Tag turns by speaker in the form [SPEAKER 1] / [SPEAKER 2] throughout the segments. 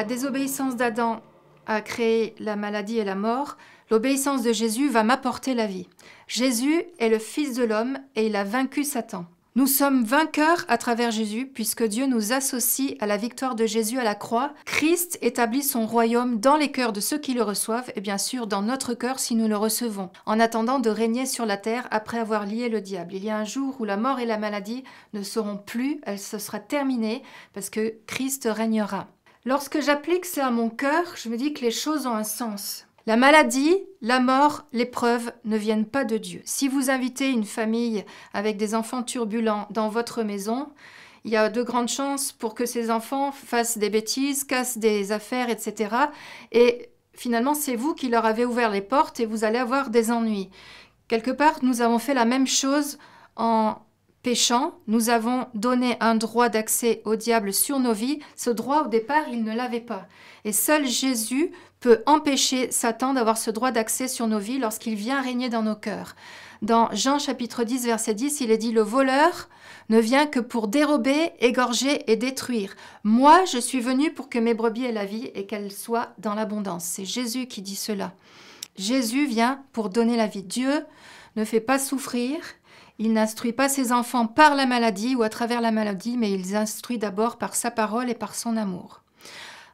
[SPEAKER 1] la désobéissance d'Adam a créé la maladie et la mort, l'obéissance de Jésus va m'apporter la vie. Jésus est le Fils de l'homme et il a vaincu Satan. Nous sommes vainqueurs à travers Jésus puisque Dieu nous associe à la victoire de Jésus à la croix. Christ établit son royaume dans les cœurs de ceux qui le reçoivent et bien sûr dans notre cœur si nous le recevons, en attendant de régner sur la terre après avoir lié le diable. Il y a un jour où la mort et la maladie ne seront plus, elle se sera terminée parce que Christ régnera. Lorsque j'applique ça à mon cœur, je me dis que les choses ont un sens. La maladie, la mort, l'épreuve ne viennent pas de Dieu. Si vous invitez une famille avec des enfants turbulents dans votre maison, il y a de grandes chances pour que ces enfants fassent des bêtises, cassent des affaires, etc. Et finalement, c'est vous qui leur avez ouvert les portes et vous allez avoir des ennuis. Quelque part, nous avons fait la même chose en péchant, nous avons donné un droit d'accès au diable sur nos vies. Ce droit, au départ, il ne l'avait pas. Et seul Jésus peut empêcher Satan d'avoir ce droit d'accès sur nos vies lorsqu'il vient régner dans nos cœurs. Dans Jean chapitre 10, verset 10, il est dit, Le voleur ne vient que pour dérober, égorger et détruire. Moi, je suis venu pour que mes brebis aient la vie et qu'elles soient dans l'abondance. C'est Jésus qui dit cela. Jésus vient pour donner la vie. Dieu ne fait pas souffrir, il n'instruit pas ses enfants par la maladie ou à travers la maladie, mais il les instruit d'abord par sa parole et par son amour.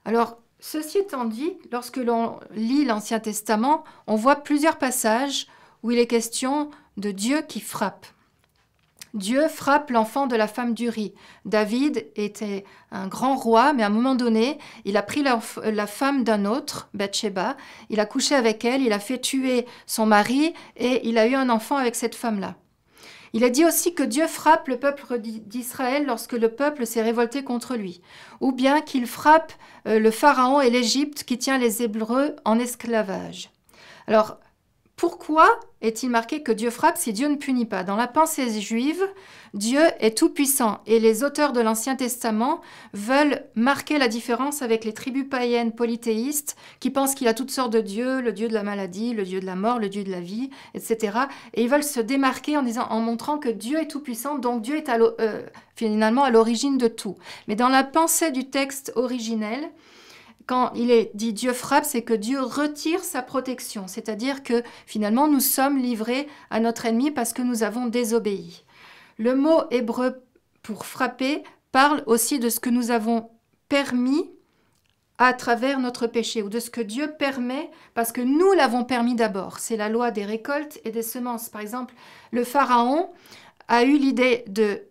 [SPEAKER 1] Alors, ceci étant dit, lorsque l'on lit l'Ancien Testament, on voit plusieurs passages où il est question de Dieu qui frappe. Dieu frappe l'enfant de la femme du riz. David était un grand roi, mais à un moment donné, il a pris la, femme d'un autre, Bathsheba, il a couché avec elle, il a fait tuer son mari et il a eu un enfant avec cette femme-là. Il a dit aussi que Dieu frappe le peuple d'Israël lorsque le peuple s'est révolté contre lui, ou bien qu'il frappe euh, le Pharaon et l'Égypte qui tient les Hébreux en esclavage. Alors, pourquoi est-il marqué que Dieu frappe si Dieu ne punit pas Dans la pensée juive, Dieu est tout-puissant et les auteurs de l'Ancien Testament veulent marquer la différence avec les tribus païennes polythéistes qui pensent qu'il a toutes sortes de dieux, le dieu de la maladie, le dieu de la mort, le dieu de la vie, etc. Et ils veulent se démarquer en, disant, en montrant que Dieu est tout-puissant, donc Dieu est euh, finalement à l'origine de tout. Mais dans la pensée du texte originel, quand il est dit Dieu frappe, c'est que Dieu retire sa protection, c'est-à-dire que finalement nous sommes livrés à notre ennemi parce que nous avons désobéi. Le mot hébreu pour frapper parle aussi de ce que nous avons permis à travers notre péché ou de ce que Dieu permet parce que nous l'avons permis d'abord. C'est la loi des récoltes et des semences. Par exemple, le Pharaon a eu l'idée de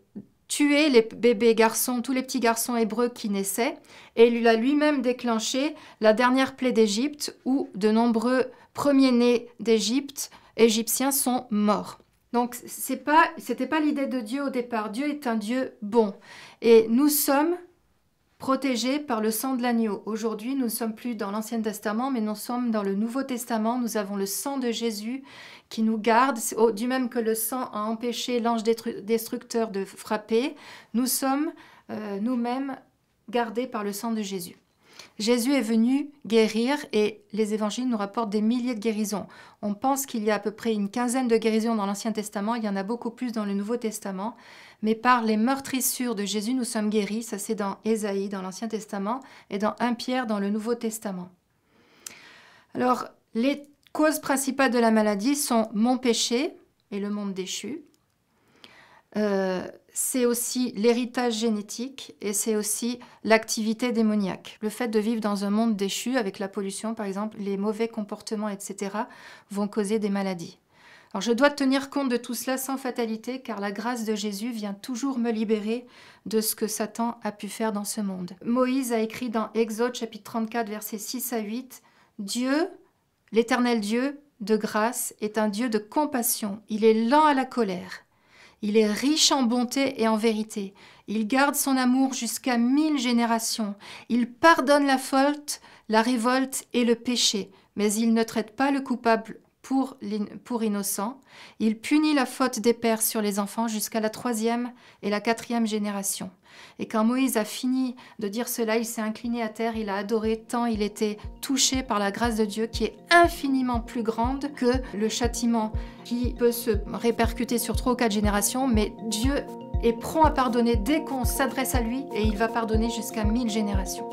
[SPEAKER 1] tuer les bébés garçons, tous les petits garçons hébreux qui naissaient, et il a lui-même déclenché la dernière plaie d'Égypte où de nombreux premiers-nés d'Égypte égyptiens sont morts. Donc ce n'était pas, pas l'idée de Dieu au départ. Dieu est un Dieu bon. Et nous sommes protégés par le sang de l'agneau. Aujourd'hui, nous ne sommes plus dans l'Ancien Testament, mais nous sommes dans le Nouveau Testament. Nous avons le sang de Jésus qui nous garde, du même que le sang a empêché l'ange destructeur de frapper. Nous sommes euh, nous-mêmes gardés par le sang de Jésus. Jésus est venu guérir et les évangiles nous rapportent des milliers de guérisons. On pense qu'il y a à peu près une quinzaine de guérisons dans l'Ancien Testament, il y en a beaucoup plus dans le Nouveau Testament, mais par les meurtrissures de Jésus, nous sommes guéris, ça c'est dans Ésaïe dans l'Ancien Testament et dans 1 Pierre dans le Nouveau Testament. Alors, les causes principales de la maladie sont mon péché et le monde déchu. Euh, c'est aussi l'héritage génétique et c'est aussi l'activité démoniaque. Le fait de vivre dans un monde déchu avec la pollution, par exemple, les mauvais comportements, etc., vont causer des maladies. Alors je dois tenir compte de tout cela sans fatalité, car la grâce de Jésus vient toujours me libérer de ce que Satan a pu faire dans ce monde. Moïse a écrit dans Exode chapitre 34 versets 6 à 8, Dieu, l'éternel Dieu de grâce, est un Dieu de compassion, il est lent à la colère il est riche en bonté et en vérité. Il garde son amour jusqu'à mille générations. Il pardonne la faute, la révolte et le péché, mais il ne traite pas le coupable pour, pour innocents. Il punit la faute des pères sur les enfants jusqu'à la troisième et la quatrième génération. Et quand Moïse a fini de dire cela, il s'est incliné à terre, il a adoré tant il était touché par la grâce de Dieu qui est infiniment plus grande que le châtiment qui peut se répercuter sur trois ou quatre générations, mais Dieu est prompt à pardonner dès qu'on s'adresse à lui et il va pardonner jusqu'à mille générations.